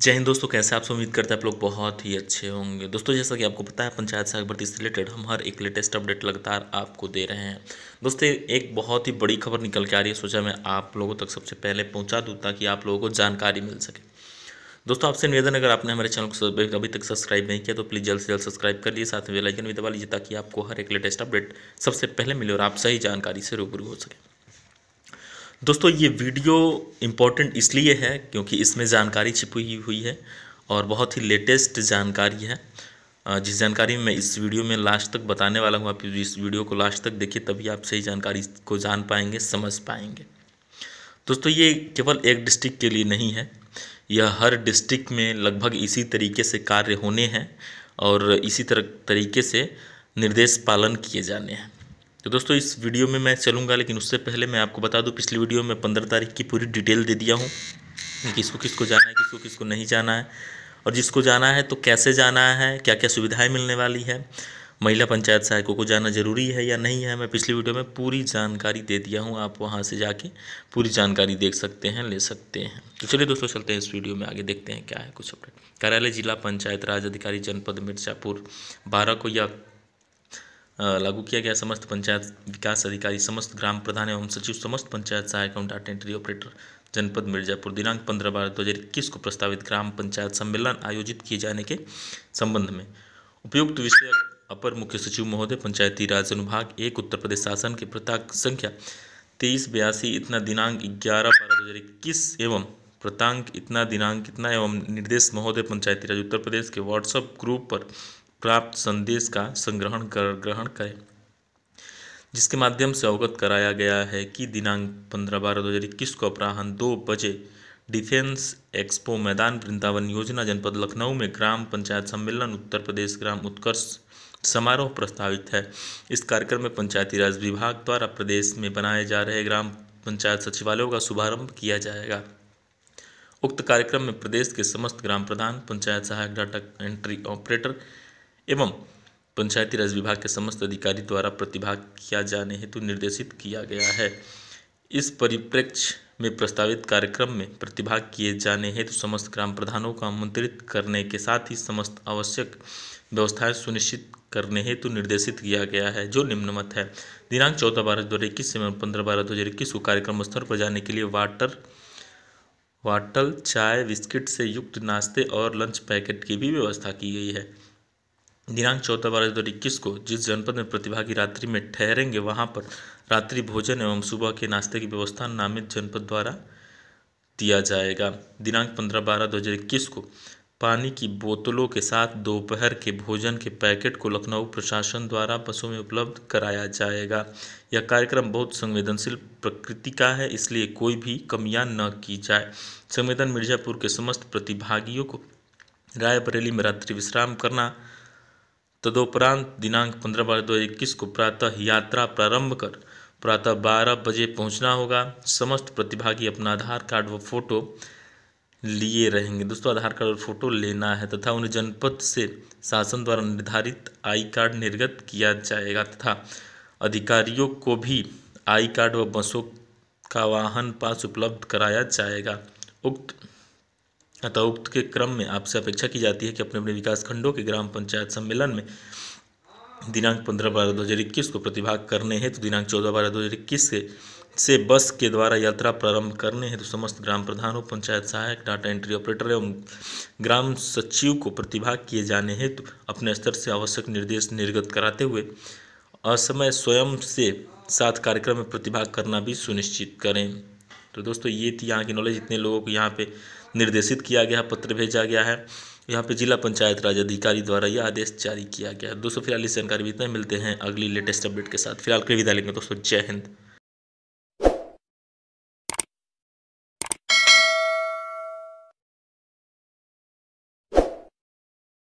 जय हिंद दोस्तों कैसे आप उम्मीद करते हैं आप लोग बहुत ही अच्छे होंगे दोस्तों जैसा कि आपको पता है पंचायत सहायक भर्ती से रिलेटेड हम हर एक लेटेस्ट अपडेट लगातार आपको दे रहे हैं दोस्तों एक बहुत ही बड़ी खबर निकल के आ रही है सोचा मैं आप लोगों तक सबसे पहले पहुंचा दूँ ताकि आप लोगों को जानकारी मिल सके दोस्तों आपसे निवेदन अगर आपने हमारे चैनल को अभी तक सब्सक्राइब नहीं किया तो प्लीज़ जल्द से जल्द सब्सक्राइब कर लिए साथ में बेलाइकन भी दबा लीजिए ताकि आपको हर एक लेटेस्ट अपडेट सबसे पहले मिले और आप सही जानकारी से रूबरू हो सके दोस्तों ये वीडियो इम्पोर्टेंट इसलिए है क्योंकि इसमें जानकारी छिपी हुई है और बहुत ही लेटेस्ट जानकारी है जिस जानकारी मैं इस वीडियो में लास्ट तक बताने वाला हूँ आप इस वीडियो को लास्ट तक देखिए तभी आप सही जानकारी को जान पाएंगे समझ पाएंगे दोस्तों ये केवल एक डिस्ट्रिक्ट के लिए नहीं है यह हर डिस्ट्रिक्ट में लगभग इसी तरीके से कार्य होने हैं और इसी तरह तरीके से निर्देश पालन किए जाने हैं तो दोस्तों इस वीडियो में मैं चलूँगा लेकिन उससे पहले मैं आपको बता दूँ पिछली वीडियो में पंद्रह तारीख की पूरी डिटेल दे दिया हूँ किसको किसको जाना है किसको किसको नहीं जाना है और जिसको जाना है तो कैसे जाना है क्या क्या सुविधाएँ मिलने वाली है महिला पंचायत सहायकों को जाना ज़रूरी है या नहीं है मैं पिछली वीडियो में पूरी जानकारी दे दिया हूँ आप वहाँ से जाके पूरी जानकारी देख सकते हैं ले सकते हैं तो चलिए दोस्तों चलते हैं इस वीडियो में आगे देखते हैं क्या है कुछ अपडेट कार्यालय जिला पंचायत राज अधिकारी जनपद मिर्जापुर बारह को या लागू किया गया समस्त पंचायत विकास अधिकारी समस्त ग्राम प्रधान एवं सचिव समस्त पंचायत सहायक एवं डाटा एंट्री ऑपरेटर जनपद मिर्जापुर दिनांक पंद्रह बारह दो हज़ार इक्कीस को प्रस्तावित ग्राम पंचायत सम्मेलन आयोजित किए जाने के संबंध में उपयुक्त विषय अपर मुख्य सचिव महोदय पंचायती राज अनुभाग एक उत्तर प्रदेश शासन के प्रताक संख्या तेईस बयासी इतना दिनांक ग्यारह बारह दो हज़ार इक्कीस एवं प्रतांक इतना दिनांक इतना एवं निर्देश महोदय पंचायती राज उत्तर प्रदेश के व्हाट्सएप ग्रुप पर प्राप्त संदेश का संग्रहण कर ग्रहण करें जिसके माध्यम से अवगत कराया गया है कि दिनांक पंद्रह बारह दो हज़ार इक्कीस को अपराहन दो बजे डिफेंस एक्सपो मैदान वृंदावन योजना जनपद लखनऊ में ग्राम पंचायत सम्मेलन उत्तर प्रदेश ग्राम उत्कर्ष समारोह प्रस्तावित है इस कार्यक्रम में पंचायती राज विभाग द्वारा प्रदेश में बनाए जा रहे ग्राम पंचायत सचिवालयों का शुभारंभ किया जाएगा उक्त कार्यक्रम में प्रदेश के समस्त ग्राम प्रधान पंचायत सहायक डाटा एंट्री ऑपरेटर एवं पंचायती राज विभाग के समस्त अधिकारी द्वारा प्रतिभाग किया जाने हेतु निर्देशित किया गया है इस परिप्रेक्ष्य में प्रस्तावित कार्यक्रम में प्रतिभाग किए जाने हेतु समस्त ग्राम प्रधानों को आमंत्रित करने के साथ ही समस्त आवश्यक व्यवस्थाएं सुनिश्चित करने हेतु निर्देशित किया गया है जो निम्नमत है दिनांक चौदह बारह दो हज़ार इक्कीस से पंद्रह बारह दो हज़ार इक्कीस को कार्यक्रम स्थल पर जाने के लिए वाटर वाटल चाय बिस्किट से युक्त नाश्ते और लंच पैकेट की भी व्यवस्था की गई है दिनांक चौदह बारह दो इक्कीस को जिस जनपद में प्रतिभागी रात्रि में ठहरेंगे वहाँ पर रात्रि भोजन एवं सुबह के नाश्ते की व्यवस्था नामित जनपद द्वारा दिया जाएगा दिनांक पंद्रह बारह दो हज़ार इक्कीस को पानी की बोतलों के साथ दोपहर के भोजन के पैकेट को लखनऊ प्रशासन द्वारा बसों में उपलब्ध कराया जाएगा यह कार्यक्रम बहुत संवेदनशील प्रकृति का है इसलिए कोई भी कमियां न की जाए संवेदन मिर्जापुर के समस्त प्रतिभागियों को रायबरेली में रात्रि विश्राम करना तदोपरांत दिनांक पंद्रह बारह दो इक्कीस को प्रातः यात्रा प्रारंभ कर प्रातः बारह बजे पहुंचना होगा समस्त प्रतिभागी अपना आधार कार्ड व फोटो लिए रहेंगे दोस्तों आधार कार्ड और फोटो लेना है तथा उन्हें जनपद से शासन द्वारा निर्धारित आई कार्ड निर्गत किया जाएगा तथा अधिकारियों को भी आई कार्ड व बसों का वाहन पास उपलब्ध कराया जाएगा उक्त अतः उक्त के क्रम में आपसे अपेक्षा की जाती है कि अपने अपने विकास खंडों के ग्राम पंचायत सम्मेलन में दिनांक पंद्रह बारह दो हज़ार इक्कीस को प्रतिभाग करने हैं तो दिनांक चौदह बारह दो हज़ार इक्कीस से से बस के द्वारा यात्रा प्रारंभ करने हैं तो समस्त ग्राम प्रधानों पंचायत सहायक डाटा एंट्री ऑपरेटर एवं ग्राम सचिव को प्रतिभाग किए जाने हेतु तो अपने स्तर से आवश्यक निर्देश निर्गत कराते हुए असमय स्वयं से साथ कार्यक्रम में प्रतिभाग करना भी सुनिश्चित करें तो दोस्तों ये थी यहाँ की नॉलेज इतने लोगों को यहाँ पे निर्देशित किया गया पत्र भेजा गया है यहाँ पे जिला पंचायत राज अधिकारी द्वारा यह आदेश जारी किया गया है दोस्तों फिलहाल इस जानकारी में इतना मिलते हैं अगली लेटेस्ट अपडेट के साथ फिलहाल के विदा लेंगे दोस्तों जय हिंद